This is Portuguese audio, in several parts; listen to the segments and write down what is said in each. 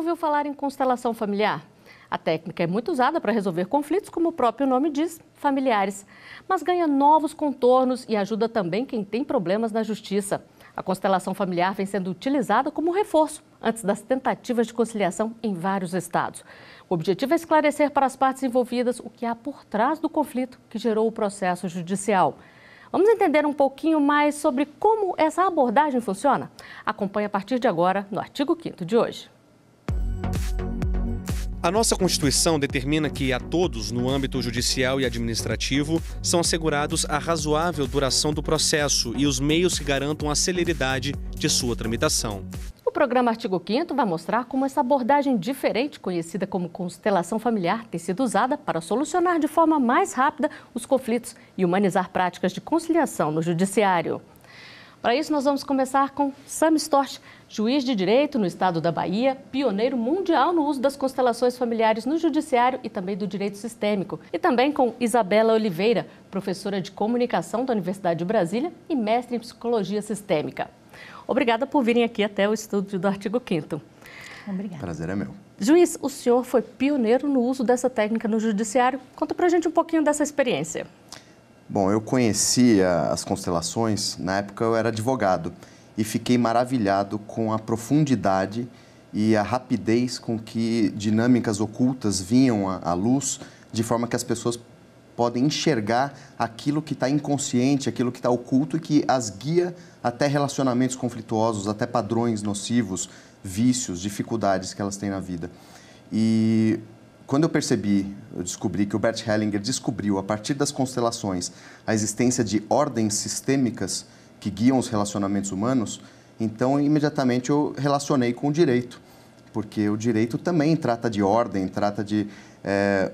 ouviu falar em constelação familiar? A técnica é muito usada para resolver conflitos, como o próprio nome diz, familiares, mas ganha novos contornos e ajuda também quem tem problemas na justiça. A constelação familiar vem sendo utilizada como reforço antes das tentativas de conciliação em vários estados. O objetivo é esclarecer para as partes envolvidas o que há por trás do conflito que gerou o processo judicial. Vamos entender um pouquinho mais sobre como essa abordagem funciona? Acompanhe a partir de agora no artigo 5 de hoje. A nossa Constituição determina que a todos, no âmbito judicial e administrativo, são assegurados a razoável duração do processo e os meios que garantam a celeridade de sua tramitação. O programa Artigo 5 vai mostrar como essa abordagem diferente, conhecida como constelação familiar, tem sido usada para solucionar de forma mais rápida os conflitos e humanizar práticas de conciliação no judiciário. Para isso, nós vamos começar com Sam Storch, juiz de direito no estado da Bahia, pioneiro mundial no uso das constelações familiares no judiciário e também do direito sistêmico. E também com Isabela Oliveira, professora de comunicação da Universidade de Brasília e mestre em psicologia sistêmica. Obrigada por virem aqui até o estúdio do artigo 5. Obrigada. Prazer é meu. Juiz, o senhor foi pioneiro no uso dessa técnica no judiciário. Conta pra gente um pouquinho dessa experiência. Bom, eu conhecia as constelações, na época eu era advogado, e fiquei maravilhado com a profundidade e a rapidez com que dinâmicas ocultas vinham à luz, de forma que as pessoas podem enxergar aquilo que está inconsciente, aquilo que está oculto e que as guia até relacionamentos conflituosos, até padrões nocivos, vícios, dificuldades que elas têm na vida. E quando eu percebi, eu descobri que o Bert Hellinger descobriu, a partir das constelações, a existência de ordens sistêmicas que guiam os relacionamentos humanos, então imediatamente eu relacionei com o direito, porque o direito também trata de ordem, trata de é,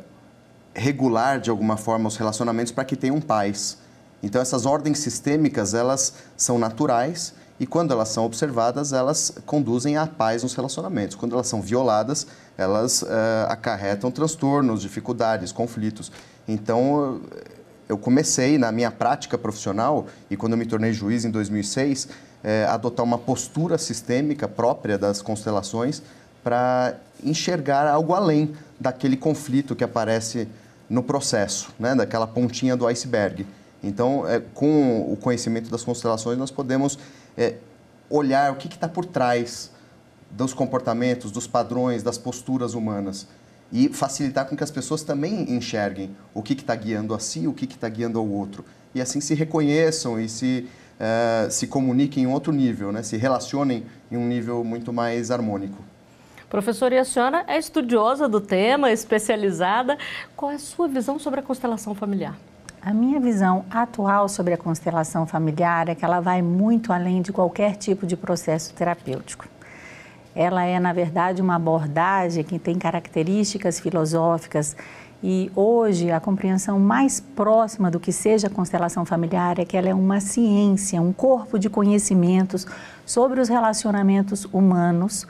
regular de alguma forma os relacionamentos para que tenham paz. Então essas ordens sistêmicas elas são naturais e quando elas são observadas, elas conduzem à paz nos relacionamentos. Quando elas são violadas, elas uh, acarretam transtornos, dificuldades, conflitos. Então, eu comecei na minha prática profissional e quando eu me tornei juiz em 2006, é, eh, adotar uma postura sistêmica própria das constelações para enxergar algo além daquele conflito que aparece no processo, né, daquela pontinha do iceberg. Então, é, com o conhecimento das constelações, nós podemos é, olhar o que está por trás dos comportamentos, dos padrões, das posturas humanas e facilitar com que as pessoas também enxerguem o que está guiando a si, o que está guiando ao outro. E assim se reconheçam e se, uh, se comuniquem em outro nível, né? se relacionem em um nível muito mais harmônico. Professora, e a senhora é estudiosa do tema, especializada. Qual é a sua visão sobre a constelação familiar? A minha visão atual sobre a constelação familiar é que ela vai muito além de qualquer tipo de processo terapêutico. Ela é, na verdade, uma abordagem que tem características filosóficas e hoje a compreensão mais próxima do que seja a constelação familiar é que ela é uma ciência, um corpo de conhecimentos sobre os relacionamentos humanos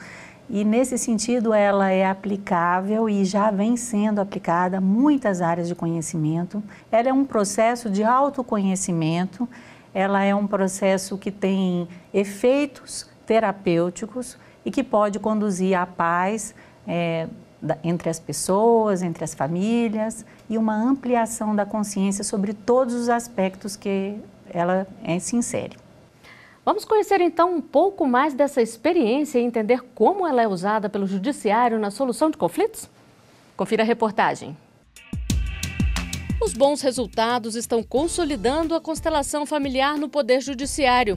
e nesse sentido, ela é aplicável e já vem sendo aplicada muitas áreas de conhecimento. Ela é um processo de autoconhecimento, ela é um processo que tem efeitos terapêuticos e que pode conduzir à paz é, entre as pessoas, entre as famílias e uma ampliação da consciência sobre todos os aspectos que ela é, se Vamos conhecer então um pouco mais dessa experiência e entender como ela é usada pelo Judiciário na solução de conflitos? Confira a reportagem. Os bons resultados estão consolidando a constelação familiar no Poder Judiciário.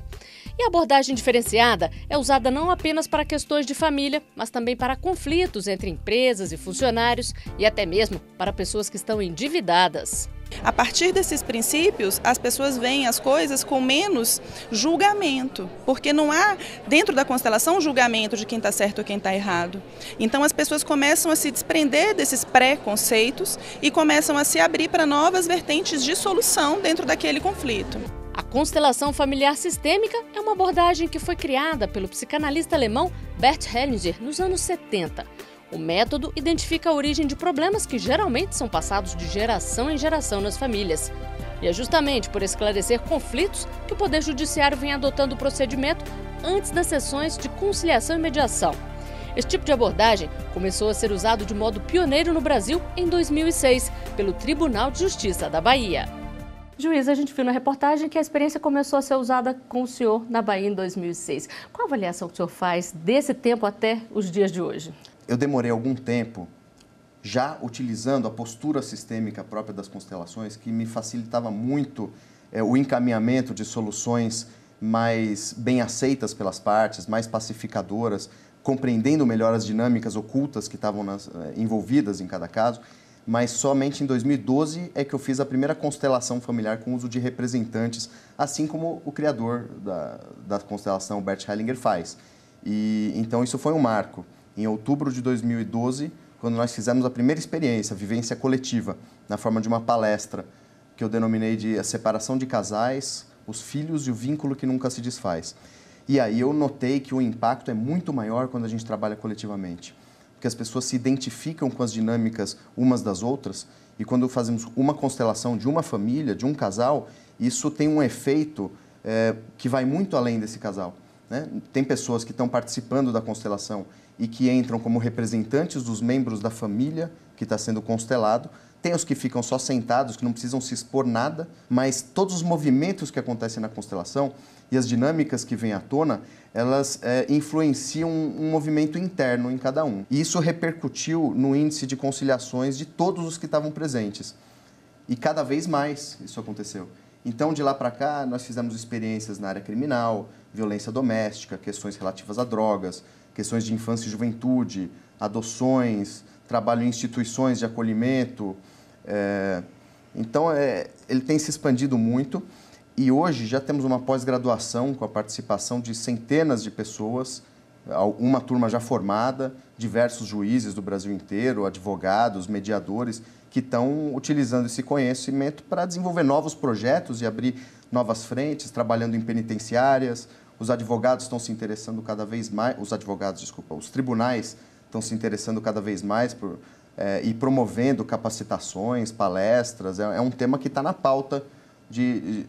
E a abordagem diferenciada é usada não apenas para questões de família, mas também para conflitos entre empresas e funcionários e até mesmo para pessoas que estão endividadas. A partir desses princípios, as pessoas veem as coisas com menos julgamento, porque não há, dentro da constelação, julgamento de quem está certo ou quem está errado. Então as pessoas começam a se desprender desses pré-conceitos e começam a se abrir para novas vertentes de solução dentro daquele conflito. A constelação familiar sistêmica é uma abordagem que foi criada pelo psicanalista alemão Bert Hellinger nos anos 70. O método identifica a origem de problemas que geralmente são passados de geração em geração nas famílias. E é justamente por esclarecer conflitos que o Poder Judiciário vem adotando o procedimento antes das sessões de conciliação e mediação. Esse tipo de abordagem começou a ser usado de modo pioneiro no Brasil em 2006 pelo Tribunal de Justiça da Bahia. Juiz, a gente viu na reportagem que a experiência começou a ser usada com o senhor na Bahia em 2006. Qual a avaliação que o senhor faz desse tempo até os dias de hoje? Eu demorei algum tempo já utilizando a postura sistêmica própria das constelações, que me facilitava muito é, o encaminhamento de soluções mais bem aceitas pelas partes, mais pacificadoras, compreendendo melhor as dinâmicas ocultas que estavam nas, eh, envolvidas em cada caso mas somente em 2012 é que eu fiz a primeira constelação familiar com uso de representantes, assim como o criador da, da constelação, Bert Hellinger, faz. E então isso foi um marco. Em outubro de 2012, quando nós fizemos a primeira experiência, vivência coletiva, na forma de uma palestra que eu denominei de a separação de casais, os filhos e o vínculo que nunca se desfaz. E aí eu notei que o impacto é muito maior quando a gente trabalha coletivamente porque as pessoas se identificam com as dinâmicas umas das outras. E quando fazemos uma constelação de uma família, de um casal, isso tem um efeito é, que vai muito além desse casal. Né? Tem pessoas que estão participando da constelação e que entram como representantes dos membros da família que está sendo constelado, tem os que ficam só sentados, que não precisam se expor nada, mas todos os movimentos que acontecem na constelação e as dinâmicas que vêm à tona, elas é, influenciam um movimento interno em cada um. E isso repercutiu no índice de conciliações de todos os que estavam presentes. E cada vez mais isso aconteceu. Então, de lá para cá, nós fizemos experiências na área criminal, violência doméstica, questões relativas a drogas, questões de infância e juventude, adoções, trabalho em instituições de acolhimento. É, então, é, ele tem se expandido muito e hoje já temos uma pós-graduação com a participação de centenas de pessoas, uma turma já formada, diversos juízes do Brasil inteiro, advogados, mediadores, que estão utilizando esse conhecimento para desenvolver novos projetos e abrir novas frentes, trabalhando em penitenciárias. Os advogados estão se interessando cada vez mais, os advogados, desculpa, os tribunais estão se interessando cada vez mais por, é, e promovendo capacitações, palestras. É, é um tema que está na pauta de,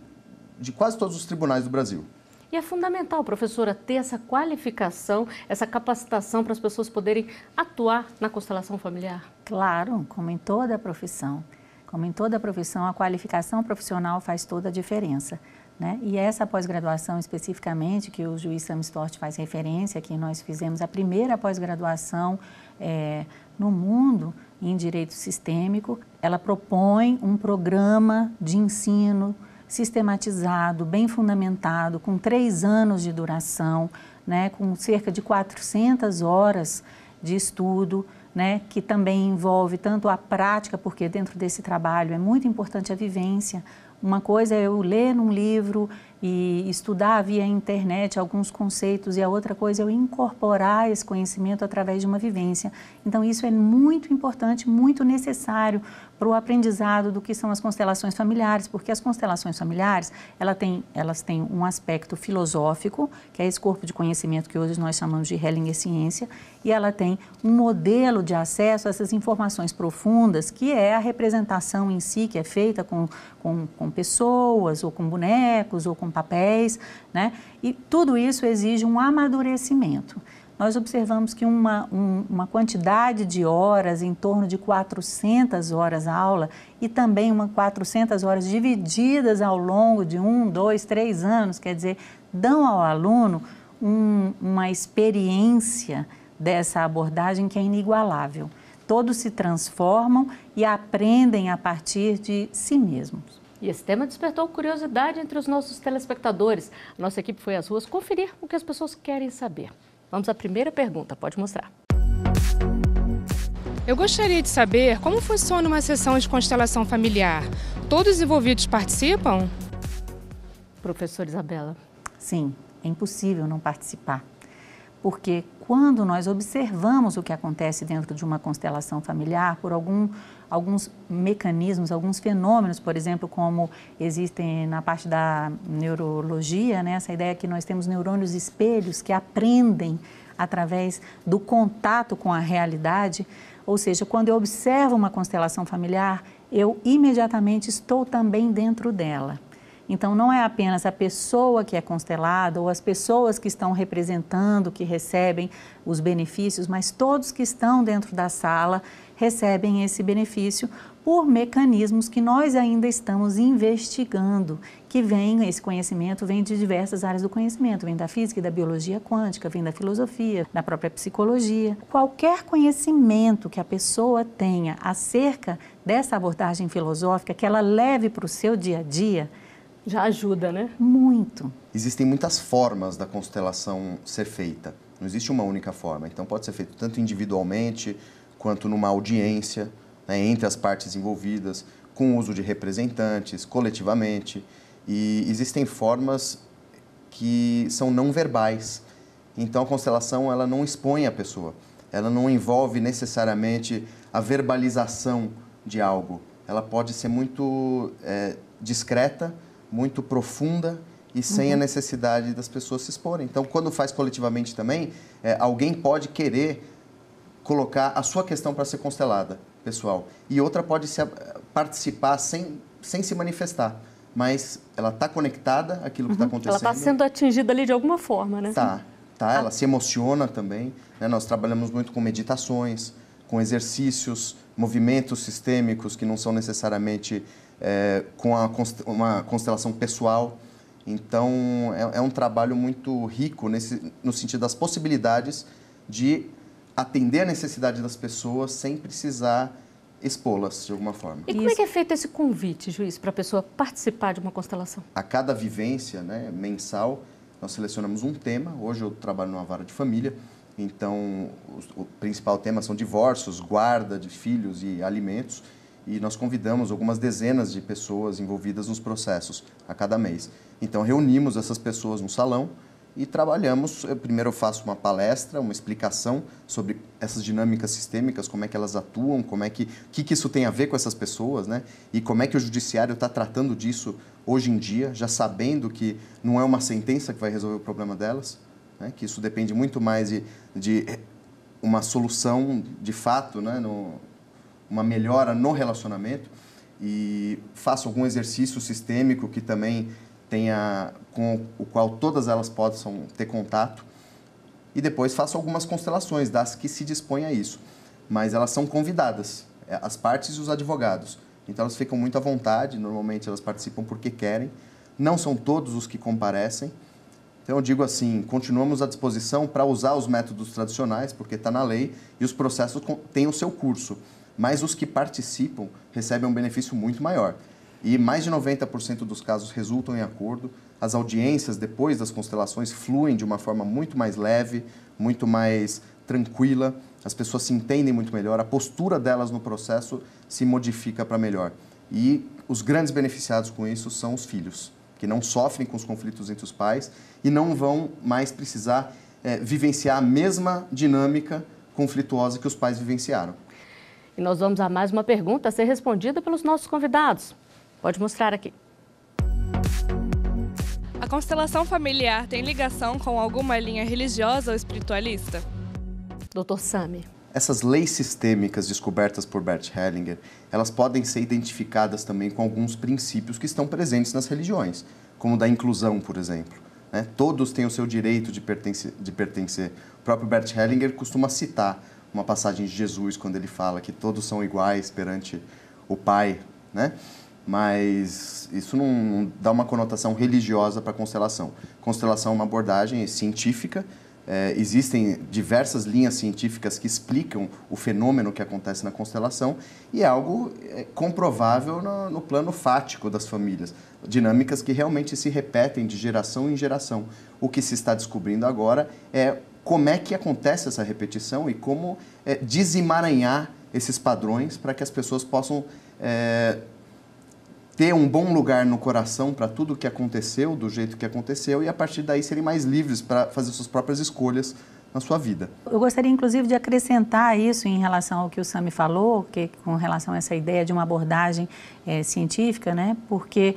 de quase todos os tribunais do Brasil. E é fundamental, professora, ter essa qualificação, essa capacitação para as pessoas poderem atuar na constelação familiar? Claro, como em toda profissão. Como em toda profissão, a qualificação profissional faz toda a diferença. Né? E essa pós-graduação especificamente, que o juiz Sam Stort faz referência, que nós fizemos a primeira pós-graduação é, no mundo em direito sistêmico, ela propõe um programa de ensino sistematizado, bem fundamentado, com três anos de duração, né, com cerca de 400 horas de estudo, né, que também envolve tanto a prática, porque dentro desse trabalho é muito importante a vivência, uma coisa é eu ler num livro, e estudar via internet alguns conceitos e a outra coisa é eu incorporar esse conhecimento através de uma vivência. Então isso é muito importante, muito necessário para o aprendizado do que são as constelações familiares, porque as constelações familiares ela tem, elas têm um aspecto filosófico, que é esse corpo de conhecimento que hoje nós chamamos de Hellinger Ciência, e ela tem um modelo de acesso a essas informações profundas, que é a representação em si, que é feita com, com, com pessoas, ou com bonecos, ou com papéis, né? E tudo isso exige um amadurecimento. Nós observamos que uma, um, uma quantidade de horas, em torno de 400 horas aula, e também uma 400 horas divididas ao longo de um, dois, três anos, quer dizer, dão ao aluno um, uma experiência dessa abordagem que é inigualável. Todos se transformam e aprendem a partir de si mesmos. E esse tema despertou curiosidade entre os nossos telespectadores. Nossa equipe foi às ruas conferir o que as pessoas querem saber. Vamos à primeira pergunta, pode mostrar. Eu gostaria de saber como funciona uma sessão de constelação familiar. Todos os envolvidos participam? Professora Isabela. Sim, é impossível não participar. Porque quando nós observamos o que acontece dentro de uma constelação familiar, por algum alguns mecanismos, alguns fenômenos, por exemplo, como existem na parte da neurologia, né, essa ideia que nós temos neurônios espelhos que aprendem através do contato com a realidade. Ou seja, quando eu observo uma constelação familiar, eu imediatamente estou também dentro dela. Então, não é apenas a pessoa que é constelada ou as pessoas que estão representando, que recebem os benefícios, mas todos que estão dentro da sala recebem esse benefício por mecanismos que nós ainda estamos investigando, que vem, esse conhecimento vem de diversas áreas do conhecimento, vem da física e da biologia quântica, vem da filosofia, da própria psicologia. Qualquer conhecimento que a pessoa tenha acerca dessa abordagem filosófica, que ela leve para o seu dia a dia, já ajuda, né? Muito. Existem muitas formas da constelação ser feita. Não existe uma única forma. Então pode ser feito tanto individualmente quanto numa audiência né, entre as partes envolvidas, com o uso de representantes, coletivamente. E existem formas que são não verbais. Então a constelação ela não expõe a pessoa, ela não envolve necessariamente a verbalização de algo. Ela pode ser muito é, discreta, muito profunda e sem uhum. a necessidade das pessoas se exporem. Então, quando faz coletivamente também, é, alguém pode querer colocar a sua questão para ser constelada, pessoal. E outra pode se, participar sem, sem se manifestar, mas ela está conectada àquilo que está uhum. tá acontecendo. Ela está sendo atingida ali de alguma forma, né? Tá, tá. Ah. Ela se emociona também. Né? Nós trabalhamos muito com meditações, com exercícios, movimentos sistêmicos que não são necessariamente é, com a, uma constelação pessoal. Então, é, é um trabalho muito rico nesse, no sentido das possibilidades de atender a necessidade das pessoas sem precisar expô-las de alguma forma. E como é que é feito esse convite, juiz, para a pessoa participar de uma constelação? A cada vivência né, mensal, nós selecionamos um tema. Hoje eu trabalho numa vara de família, então o, o principal tema são divórcios, guarda de filhos e alimentos. E nós convidamos algumas dezenas de pessoas envolvidas nos processos a cada mês. Então reunimos essas pessoas no salão e trabalhamos. Eu primeiro eu faço uma palestra, uma explicação sobre essas dinâmicas sistêmicas, como é que elas atuam, como é que que, que isso tem a ver com essas pessoas, né? E como é que o judiciário está tratando disso hoje em dia, já sabendo que não é uma sentença que vai resolver o problema delas, né? Que isso depende muito mais de, de uma solução de fato, né? No, uma melhora no relacionamento e faço algum exercício sistêmico que também tenha, com o qual todas elas possam ter contato. E depois faça algumas constelações das que se dispõem a isso. Mas elas são convidadas, é, as partes e os advogados. Então elas ficam muito à vontade, normalmente elas participam porque querem. Não são todos os que comparecem. Então eu digo assim, continuamos à disposição para usar os métodos tradicionais, porque está na lei e os processos têm o seu curso. Mas os que participam recebem um benefício muito maior e mais de 90% dos casos resultam em acordo. As audiências depois das constelações fluem de uma forma muito mais leve, muito mais tranquila, as pessoas se entendem muito melhor, a postura delas no processo se modifica para melhor. E os grandes beneficiados com isso são os filhos, que não sofrem com os conflitos entre os pais e não vão mais precisar é, vivenciar a mesma dinâmica conflituosa que os pais vivenciaram. E nós vamos a mais uma pergunta a ser respondida pelos nossos convidados. Pode mostrar aqui. A constelação familiar tem ligação com alguma linha religiosa ou espiritualista? Dr. Sami. Essas leis sistêmicas descobertas por Bert Hellinger, elas podem ser identificadas também com alguns princípios que estão presentes nas religiões, como da inclusão, por exemplo. Né? Todos têm o seu direito de pertencer, de pertencer. O próprio Bert Hellinger costuma citar uma passagem de Jesus quando ele fala que todos são iguais perante o Pai. Né? mas isso não dá uma conotação religiosa para constelação. Constelação é uma abordagem científica. É, existem diversas linhas científicas que explicam o fenômeno que acontece na constelação e é algo eh, comprovável no, no plano fático das famílias. Dinâmicas que realmente se repetem de geração em geração. O que se está descobrindo agora é como é que acontece essa repetição e como é, desemaranhar esses padrões para que as pessoas possam é, ter um bom lugar no coração para tudo que aconteceu, do jeito que aconteceu, e a partir daí serem mais livres para fazer suas próprias escolhas na sua vida. Eu gostaria, inclusive, de acrescentar isso em relação ao que o Sami falou, que com relação a essa ideia de uma abordagem é, científica, né? Porque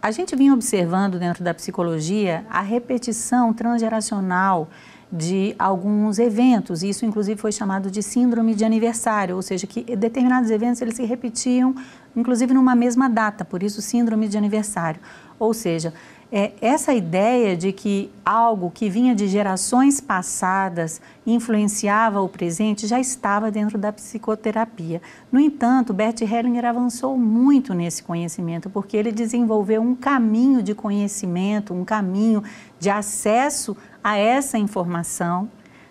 a gente vinha observando dentro da psicologia a repetição transgeracional de alguns eventos. Isso, inclusive, foi chamado de síndrome de aniversário, ou seja, que determinados eventos eles se repetiam inclusive numa mesma data, por isso síndrome de aniversário. Ou seja, é, essa ideia de que algo que vinha de gerações passadas influenciava o presente já estava dentro da psicoterapia. No entanto, Bert Hellinger avançou muito nesse conhecimento, porque ele desenvolveu um caminho de conhecimento, um caminho de acesso a essa informação,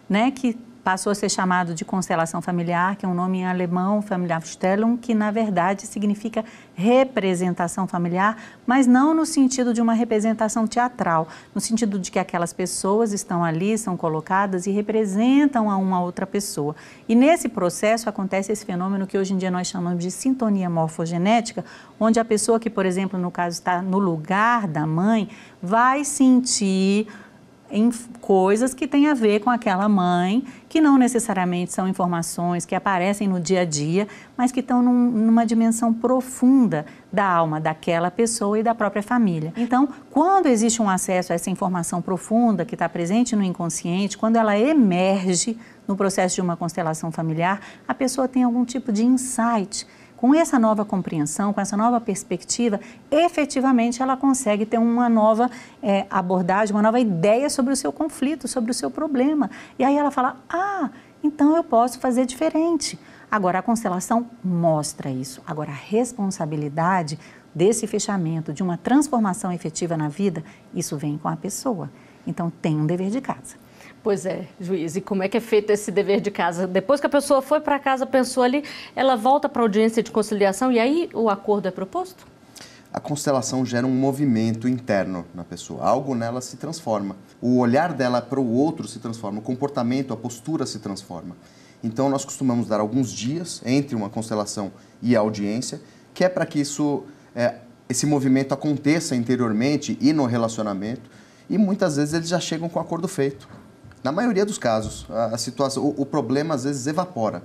né, que passou a ser chamado de constelação familiar, que é um nome em alemão, Familiarstellung, que na verdade significa representação familiar, mas não no sentido de uma representação teatral, no sentido de que aquelas pessoas estão ali, são colocadas e representam a uma outra pessoa. E nesse processo acontece esse fenômeno que hoje em dia nós chamamos de sintonia morfogenética, onde a pessoa que, por exemplo, no caso está no lugar da mãe, vai sentir em coisas que têm a ver com aquela mãe, que não necessariamente são informações que aparecem no dia a dia, mas que estão num, numa dimensão profunda da alma daquela pessoa e da própria família. Então, quando existe um acesso a essa informação profunda que está presente no inconsciente, quando ela emerge no processo de uma constelação familiar, a pessoa tem algum tipo de insight com essa nova compreensão, com essa nova perspectiva, efetivamente ela consegue ter uma nova é, abordagem, uma nova ideia sobre o seu conflito, sobre o seu problema. E aí ela fala: ah, então eu posso fazer diferente. Agora, a constelação mostra isso. Agora, a responsabilidade desse fechamento, de uma transformação efetiva na vida, isso vem com a pessoa. Então, tem um dever de casa. Pois é, juiz. E como é que é feito esse dever de casa? Depois que a pessoa foi para casa, pensou ali, ela volta para a audiência de conciliação e aí o acordo é proposto? A constelação gera um movimento interno na pessoa. Algo nela se transforma. O olhar dela para o outro se transforma, o comportamento, a postura se transforma. Então, nós costumamos dar alguns dias entre uma constelação e a audiência, que é para que isso, é, esse movimento aconteça interiormente e no relacionamento. E muitas vezes eles já chegam com o acordo feito. Na maioria dos casos, a situação, o, o problema às vezes evapora.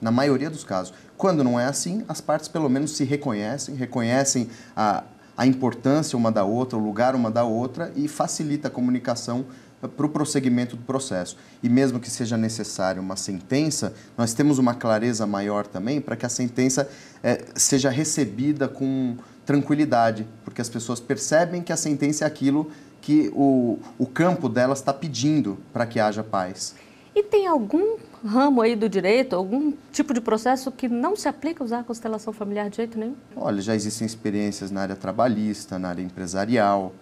Na maioria dos casos. Quando não é assim, as partes pelo menos se reconhecem, reconhecem a, a importância uma da outra, o lugar uma da outra e facilita a comunicação eh, para o prosseguimento do processo. E mesmo que seja necessário uma sentença, nós temos uma clareza maior também para que a sentença eh, seja recebida com tranquilidade, porque as pessoas percebem que a sentença é aquilo que o, o campo delas está pedindo para que haja paz. E tem algum ramo aí do direito, algum tipo de processo que não se aplica a usar a constelação familiar de jeito nenhum? Olha, já existem experiências na área trabalhista, na área empresarial,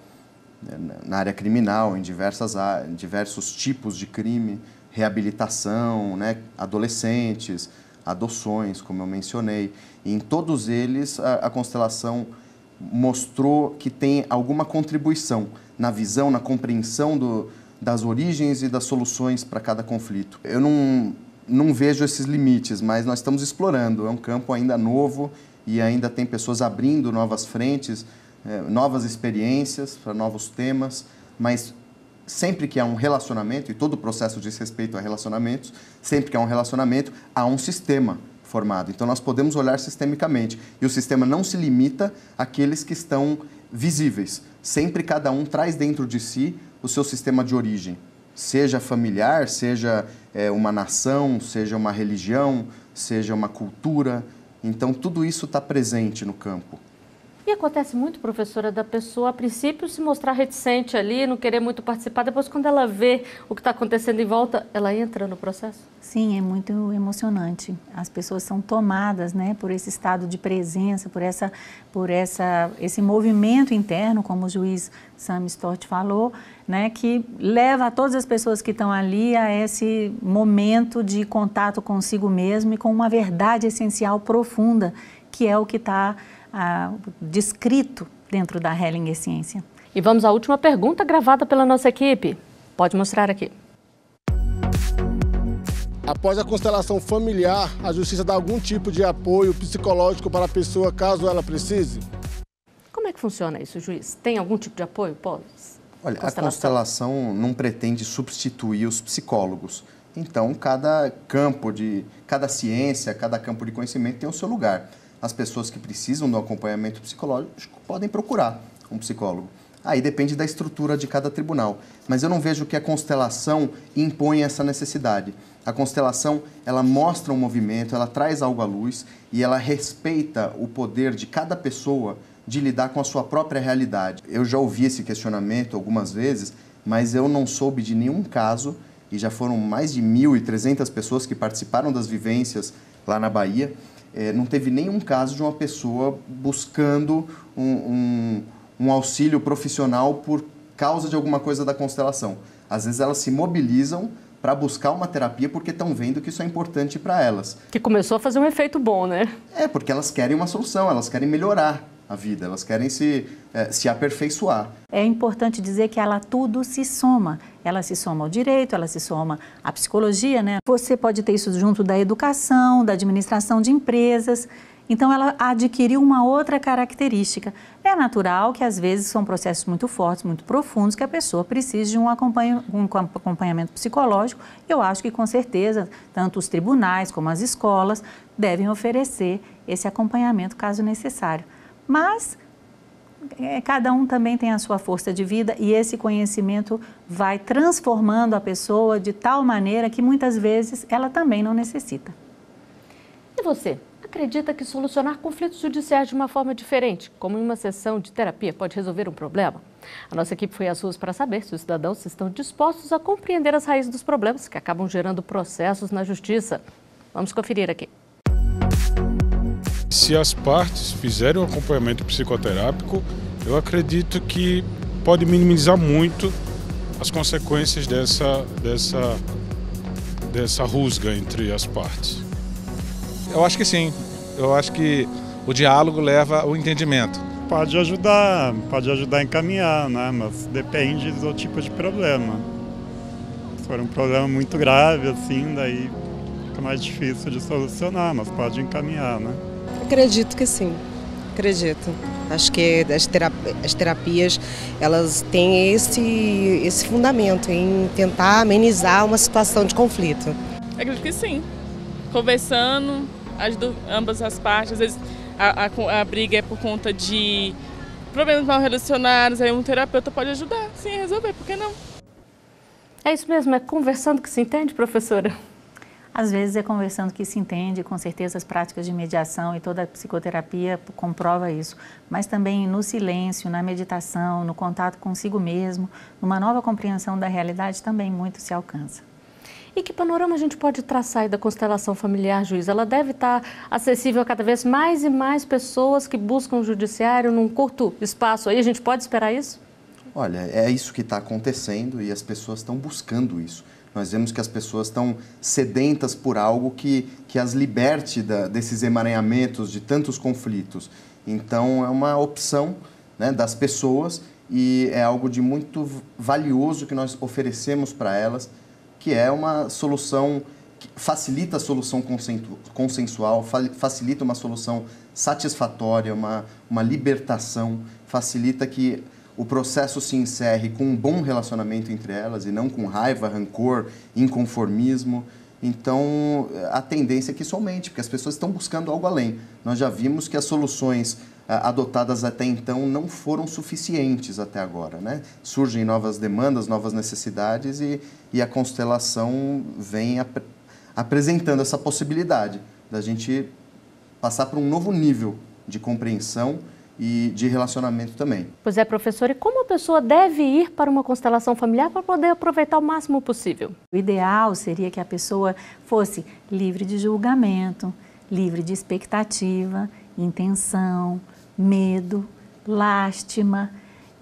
né, na área criminal, em, diversas, em diversos tipos de crime, reabilitação, né? adolescentes, adoções, como eu mencionei. E em todos eles, a, a constelação familiar mostrou que tem alguma contribuição na visão, na compreensão do, das origens e das soluções para cada conflito. Eu não, não vejo esses limites, mas nós estamos explorando. É um campo ainda novo e ainda tem pessoas abrindo novas frentes, eh, novas experiências para novos temas, mas sempre que há um relacionamento, e todo o processo diz respeito a relacionamentos, sempre que há um relacionamento, há um sistema formado. Então, nós podemos olhar sistemicamente. E o sistema não se limita àqueles que estão visíveis. Sempre cada um traz dentro de si o seu sistema de origem, seja familiar, seja é, uma nação, seja uma religião, seja uma cultura. Então, tudo isso está presente no campo acontece muito, professora, da pessoa a princípio se mostrar reticente ali, não querer muito participar, depois quando ela vê o que está acontecendo em volta, ela entra no processo? Sim, é muito emocionante. As pessoas são tomadas, né, por esse estado de presença, por essa, por essa, esse movimento interno, como o juiz Sam Stort falou, né, que leva todas as pessoas que estão ali a esse momento de contato consigo mesmo e com uma verdade essencial profunda, que é o que está descrito dentro da Hellinger Ciência. E vamos à última pergunta gravada pela nossa equipe. Pode mostrar aqui. Após a constelação familiar, a justiça dá algum tipo de apoio psicológico para a pessoa caso ela precise? Como é que funciona isso, juiz? Tem algum tipo de apoio pós? Olha, a constelação não pretende substituir os psicólogos. Então, cada campo de, cada ciência, cada campo de conhecimento tem o seu lugar as pessoas que precisam do acompanhamento psicológico podem procurar um psicólogo. Aí depende da estrutura de cada tribunal, mas eu não vejo que a constelação impõe essa necessidade. A constelação, ela mostra um movimento, ela traz algo à luz e ela respeita o poder de cada pessoa de lidar com a sua própria realidade. Eu já ouvi esse questionamento algumas vezes, mas eu não soube de nenhum caso, e já foram mais de 1.300 pessoas que participaram das vivências lá na Bahia, é, não teve nenhum caso de uma pessoa buscando um, um, um, auxílio profissional por causa de alguma coisa da constelação. Às vezes elas se mobilizam para buscar uma terapia porque estão vendo que isso é importante para elas. Que começou a fazer um efeito bom, né? É, porque elas querem uma solução, elas querem melhorar a vida, elas querem se, é, se aperfeiçoar. É importante dizer que ela tudo se soma. Ela se soma ao direito, ela se soma à psicologia, né? Você pode ter isso junto da educação, da administração de empresas. Então ela adquiriu uma outra característica. É natural que às vezes são processos muito fortes, muito profundos, que a pessoa precise de um, acompanhamento psicológico. Eu acho que com certeza tanto os tribunais como as escolas devem oferecer esse acompanhamento caso necessário. Mas é, cada um também tem a sua força de vida e esse conhecimento vai transformando a pessoa de tal maneira que muitas vezes ela também não necessita. E você? Acredita que solucionar conflitos judiciais de uma forma diferente, como em uma sessão de terapia, pode resolver um problema? A nossa equipe foi às ruas para saber se os cidadãos estão dispostos a compreender as raízes dos problemas que acabam gerando processos na justiça. Vamos conferir aqui. Se as partes fizerem um acompanhamento psicoterápico, eu acredito que pode minimizar muito as consequências dessa, dessa, dessa rusga entre as partes. Eu acho que sim. Eu acho que o diálogo leva ao entendimento. Pode ajudar, pode ajudar a encaminhar, né? mas depende do tipo de problema. Se for um problema muito grave, assim, daí fica mais difícil de solucionar, mas pode encaminhar, né? Acredito que sim, acredito. Acho que as, terapias, as terapias elas têm esse, esse fundamento em tentar amenizar uma situação de conflito. Acredito que sim. Conversando, as ambas as partes, às vezes a, a, a briga é por conta de problemas mal relacionados, aí um terapeuta pode ajudar, sim, a resolver, por que não? É isso mesmo, é conversando que se entende, professora. Às vezes é conversando que se entende, com certeza as práticas de mediação e toda a psicoterapia comprova isso, mas também no silêncio, na meditação, no contato consigo mesmo, numa nova compreensão da realidade também muito se alcança. E que panorama a gente pode traçar da constelação familiar, juiz? Ela deve estar acessível a cada vez mais e mais pessoas que buscam o judiciário num curto espaço aí. A gente pode esperar isso? Olha, é isso que está acontecendo e as pessoas estão buscando isso. Nós vemos que as pessoas estão sedentas por algo que, que as liberte da, desses emaranhamentos, de tantos conflitos. Então, é uma opção né, das pessoas e é algo de muito valioso que nós oferecemos para elas, que é uma solução que facilita a solução consensual, facilita uma solução satisfatória, uma, uma libertação, facilita que o processo se encerre com um bom relacionamento entre elas e não com raiva, rancor, inconformismo. Então, a tendência é que isso aumente, porque as pessoas estão buscando algo além. Nós já vimos que as soluções ah, adotadas até então não foram suficientes até agora. Né? Surgem novas demandas, novas necessidades e, e a constelação vem ap apresentando essa possibilidade da gente passar para um novo nível de compreensão e de relacionamento também. Pois é, professor, e como a pessoa deve ir para uma constelação familiar para poder aproveitar o máximo possível? O ideal seria que a pessoa fosse livre de julgamento, livre de expectativa, intenção, medo, lástima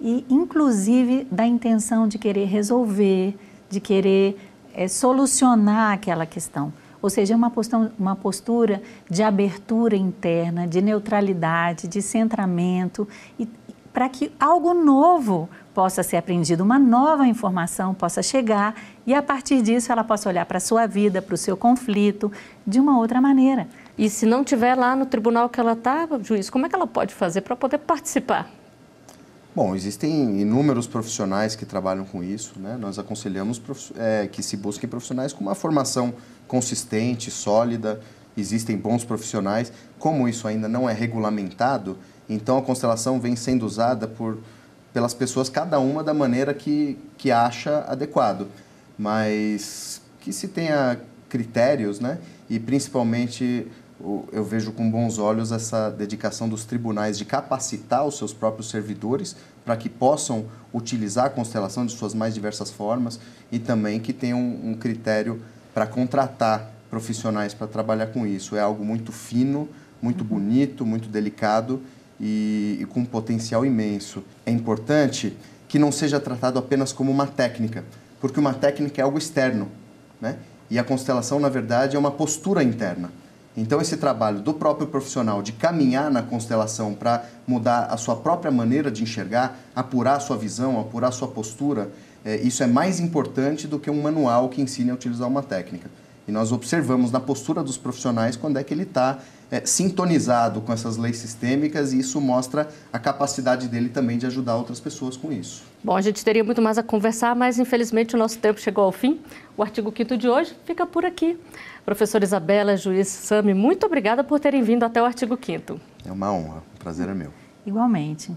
e, inclusive, da intenção de querer resolver, de querer é, solucionar aquela questão. Ou seja, é uma postura, uma postura de abertura interna, de neutralidade, de centramento, e, para que algo novo possa ser aprendido, uma nova informação possa chegar e a partir disso ela possa olhar para a sua vida, para o seu conflito de uma outra maneira. E se não tiver lá no tribunal que ela está, juiz, como é que ela pode fazer para poder participar? Bom, existem inúmeros profissionais que trabalham com isso, né? Nós aconselhamos é, que se busquem profissionais com uma formação consistente, sólida, existem bons profissionais. Como isso ainda não é regulamentado, então a constelação vem sendo usada por, pelas pessoas, cada uma da maneira que, que acha adequado. Mas que se tenha critérios, né? E principalmente eu vejo com bons olhos essa dedicação dos tribunais de capacitar os seus próprios servidores para que possam utilizar a constelação de suas mais diversas formas e também que tenham um critério para contratar profissionais para trabalhar com isso. É algo muito fino, muito uhum. bonito, muito delicado e, e com um potencial imenso. É importante que não seja tratado apenas como uma técnica, porque uma técnica é algo externo, né? E a constelação, na verdade, é uma postura interna. Então, esse trabalho do próprio profissional de caminhar na constelação para mudar a sua própria maneira de enxergar, apurar a sua visão, apurar a sua postura, é, isso é mais importante do que um manual que ensine a utilizar uma técnica. E nós observamos na postura dos profissionais quando é que ele está é, sintonizado com essas leis sistêmicas e isso mostra a capacidade dele também de ajudar outras pessoas com isso. Bom, a gente teria muito mais a conversar, mas infelizmente o nosso tempo chegou ao fim. O artigo 5 de hoje fica por aqui. Professor Isabela, juiz Sami, muito obrigada por terem vindo até o artigo 5 É uma honra, o prazer é meu. Igualmente.